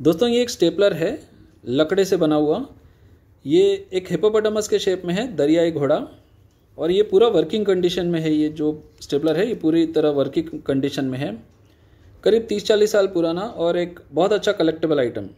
दोस्तों ये एक स्टेपलर है लकड़े से बना हुआ ये एक हिपोपोटामस के शेप में है दरियाई घोड़ा और ये पूरा वर्किंग कंडीशन में है ये जो स्टेपलर है ये पूरी तरह वर्किंग कंडीशन में है करीब तीस चालीस साल पुराना और एक बहुत अच्छा कलेक्टेबल आइटम